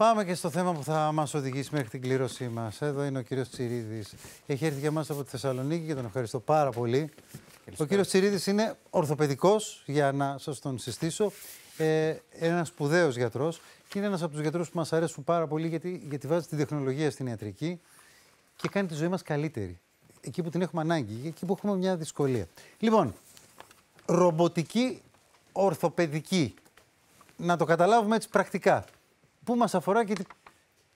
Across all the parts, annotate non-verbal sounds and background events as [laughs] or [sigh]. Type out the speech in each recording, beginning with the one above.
Πάμε και στο θέμα που θα μας οδηγήσει μέχρι την κλήρωσή μας. Εδώ είναι ο κύριος Τσιρίδης. Έχει έρθει για μας από τη Θεσσαλονίκη και τον ευχαριστώ πάρα πολύ. Ο κύριος Τσιρίδης είναι ορθοπαιδικός, για να σας τον συστήσω. Ε, ένας σπουδαίος γιατρός και είναι ένας από τους γιατρούς που μας αρέσουν πάρα πολύ γιατί, γιατί βάζει την τεχνολογία στην ιατρική και κάνει τη ζωή μας καλύτερη. Εκεί που την έχουμε ανάγκη, εκεί που έχουμε μια δυσκολία. Λοιπόν, ρομποτική ορθοπαιδική. Να το καταλάβουμε έτσι πρακτικά που μας αφορά και τι,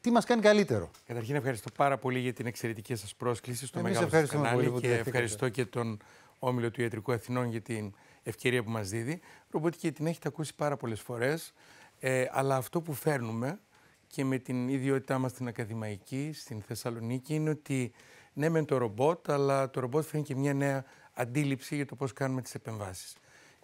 τι μας κάνει καλύτερο. Καταρχήν ευχαριστώ πάρα πολύ για την εξαιρετική σας πρόσκληση στο Εμείς μεγάλο σας κανάλι και ευχαριστώ και τον Όμιλο του Ιατρικού Αθηνών για την ευκαιρία που μας δίδει. Ρομπότικη την έχετε ακούσει πάρα πολλές φορές, ε, αλλά αυτό που φέρνουμε και με την ιδιότητά μας στην Ακαδημαϊκή, στην Θεσσαλονίκη, είναι ότι ναι μεν το ρομπότ, αλλά το ρομπότ φέρνει και μια νέα αντίληψη για το πώς κάνουμε τις επεμβάσεις.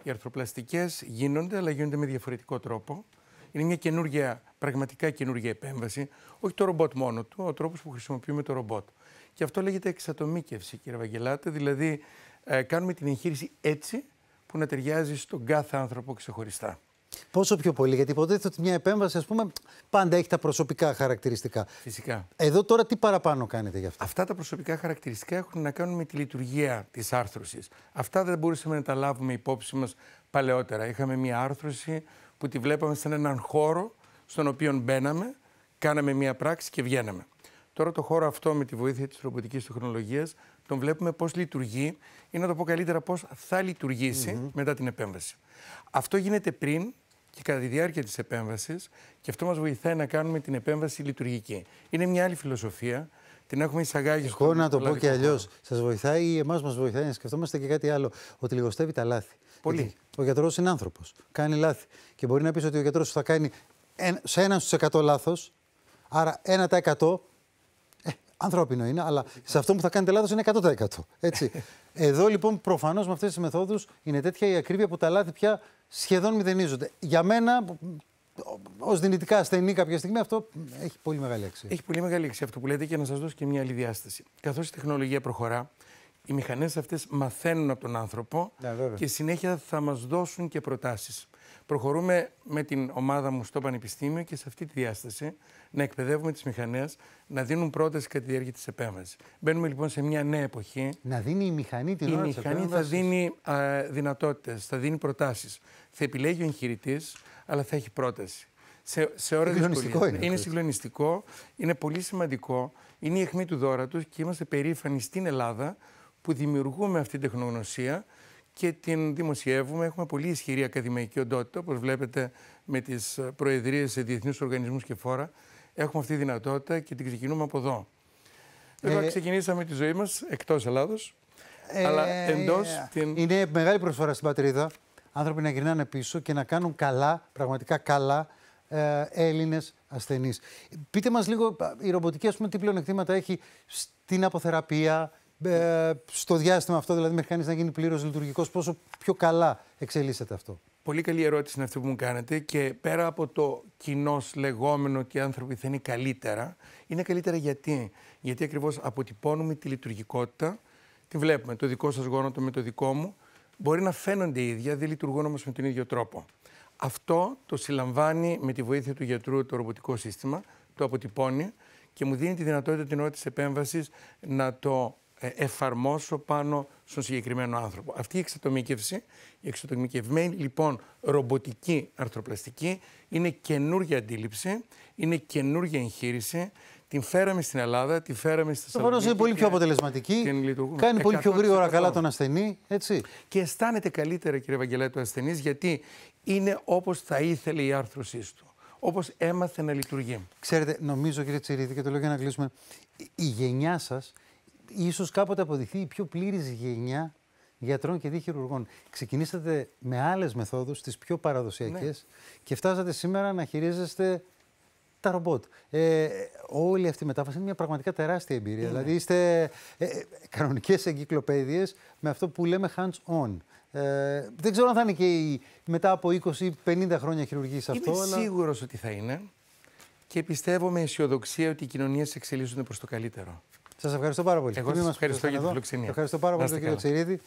Οι αρθροπλαστικές γίνονται, αλλά γίνονται με διαφορετικό τρόπο. Είναι μια καινούργια, πραγματικά καινούργια επέμβαση. Όχι το ρομπότ μόνο του, ο τρόπος που χρησιμοποιούμε το ρομπότ. Και αυτό λέγεται εξατομίκευση, κύριε Βαγγελάτε. Δηλαδή, ε, κάνουμε την εγχείρηση έτσι που να ταιριάζει στον κάθε άνθρωπο ξεχωριστά. Πόσο πιο πολύ, γιατί υποτίθεται ότι μια επέμβαση, ας πούμε, πάντα έχει τα προσωπικά χαρακτηριστικά. Φυσικά. Εδώ τώρα τι παραπάνω κάνετε γι' αυτό. Αυτά τα προσωπικά χαρακτηριστικά έχουν να κάνουν με τη λειτουργία της άρθρωσης. Αυτά δεν μπορούσαμε να τα λάβουμε υπόψη μας παλαιότερα. Είχαμε μια άρθρωση που τη βλέπαμε σαν έναν χώρο στον οποίο μπαίναμε, κάναμε μία πράξη και βγαίναμε. Τώρα το χώρο αυτό με τη βοήθεια της ρομποτικής τεχνολογίας τον βλέπουμε πώς λειτουργεί ή να το πω καλύτερα πώς θα λειτουργήσει μετά την επέμβαση. Αυτό γίνεται πριν και κατά τη διάρκεια της επέμβασης και αυτό μας βοηθάει να κάνουμε την επέμβαση λειτουργική. Είναι μια άλλη φιλοσοφία, την έχουμε εισαγάγει. Εγώ να το πω και αλλιώ. Σας βοηθάει ή εμάς μας βοηθάει να σκεφτόμαστε και κάτι άλλο. Ότι λιγοστεύει τα λάθη. Πολύ. Ο γιατρός είναι άνθρωπος. Κάνει λάθη. Και μπορεί να πεις ότι ο γιατρός θα κάνει σε ένα στου 100 λάθος. Άρα ένα τα 100 ε, ανθρώπινο είναι, αλλά σε αυτό που θα κάνετε λάθος είναι 100%. Έτσι. [laughs] Εδώ λοιπόν προφανώς με αυτές τις μεθόδους είναι τέτοια η ακρίβεια που τα λάθη πια σχεδόν μηδενίζονται. Για μένα, ως δυνητικά ασθενή κάποια στιγμή, αυτό έχει πολύ μεγάλη αξία. Έχει πολύ μεγάλη αξία αυτό που λέτε και να σας δώσω και μια άλλη διάσταση. Καθώς η τεχνολογία προχωρά, οι μηχανές αυτές μαθαίνουν από τον άνθρωπο ναι, και συνέχεια θα μας δώσουν και προτάσεις προχωρούμε με την ομάδα μου στο Πανεπιστήμιο και σε αυτή τη διάσταση να εκπαιδεύουμε τις μηχανές να δίνουν πρόταση κατά τη διάρκεια της επέμβασης. Μπαίνουμε λοιπόν σε μια νέα εποχή. Να δίνει η μηχανή την η ώρα Η μηχανή θα δίνει δυνατότητες, θα δίνει προτάσεις. Θα επιλέγει ο εγχειρητής, αλλά θα έχει πρόταση. Σε, σε ώρα Είναι, είναι συγκλονιστικό, είναι πολύ σημαντικό, είναι η αιχμή του δώρα τους και είμαστε περήφανοι στην Ελλάδα που δημιουργούμε αυτή την τεχνογνωσία και την δημοσιεύουμε. Έχουμε πολύ ισχυρή ακαδημαϊκή οντότητα, όπως βλέπετε με τις προεδρίες σε διεθνείς οργανισμούς και φόρα. Έχουμε αυτή τη δυνατότητα και την ξεκινούμε από εδώ. Εδώ ξεκινήσαμε τη ζωή μας εκτός Ελλάδος, ε, αλλά εντός... Ε, είναι μεγάλη προσφορά στην πατρίδα. Άνθρωποι να γυρνάνε πίσω και να κάνουν καλά, πραγματικά καλά, ε, ασθενείς. Πείτε μας λίγο, η ρομποτική ας πούμε, τι πλεονεκτήματα έχει στην αποθεραπεία, ε, στο διάστημα αυτό, δηλαδή μέχρι κανείς να γίνει πλήρως λειτουργικός, πόσο πιο καλά εξελίσσεται αυτό. Πολύ καλή ερώτηση είναι αυτή που μου κάνετε και πέρα από το κοινό λεγόμενο ότι οι άνθρωποι θα είναι καλύτερα, είναι καλύτερα γιατί. Γιατί ακριβώς αποτυπώνουμε τη λειτουργικότητα, τη βλέπουμε. Το δικό σας γόνατο με το δικό μου μπορεί να φαίνονται ίδια, δεν λειτουργούν όμως με τον ίδιο τρόπο. Αυτό το συλλαμβάνει με τη βοήθεια του γιατρού το ρομποτικό σύστημα, το αποτυπώνει και μου δίνει τη δυνατότητα την ώρα της επέμβασης να το ε, εφαρμόσω πάνω στον συγκεκριμένο άνθρωπο. Αυτή η εξατομικευσή, η εξατομικευμένη λοιπόν ρομποτική αρθροπλαστική είναι καινούργια αντίληψη, είναι καινούργια εγχείρηση. Την φέραμε στην Ελλάδα, την φέραμε στη πάνω Προφανώς είναι πολύ πιο αποτελεσματική. Κάνει πολύ πιο γρήγορα καλά τον ασθενή. Έτσι. Και αισθάνεται καλύτερα, κύριε Βαγγελάτο, ο ασθενής, γιατί είναι όπως θα ήθελε η άρθρωσή του Όπως έμαθε να λειτουργεί. Ξέρετε, νομίζω κύριε Τσιρίδη, και το λέω για να κλείσουμε, η γενιά σας ίσως κάποτε αποδειχθεί η πιο πλήρης γενιά γιατρών και διχειρουργών. Ξεκινήσατε με άλλες μεθόδους, τις πιο παραδοσιακές ναι. και φτάσατε σήμερα να χειρίζεστε τα ρομπότ. Ε, όλη αυτή η μετάφραση είναι μια πραγματικά τεράστια εμπειρία. Δηλαδή είστε ε, ε, κανονικές εγκυκλοπαίδειες με αυτό που λέμε hands-on. Ε, δεν ξέρω αν θα είναι και μετά από 20 ή 50 χρόνια χειρουργής αυτό. Είμαι αλλά... σίγουρος ότι θα είναι και πιστεύω με αισιοδοξία ότι οι κοινωνίες εξελίσσονται προς το καλύτερο. Σας ευχαριστώ πάρα πολύ. Εγώ σας ευχαριστώ για την φιλοξενία. Ευχαριστώ πάρα πολύ, τον κύριο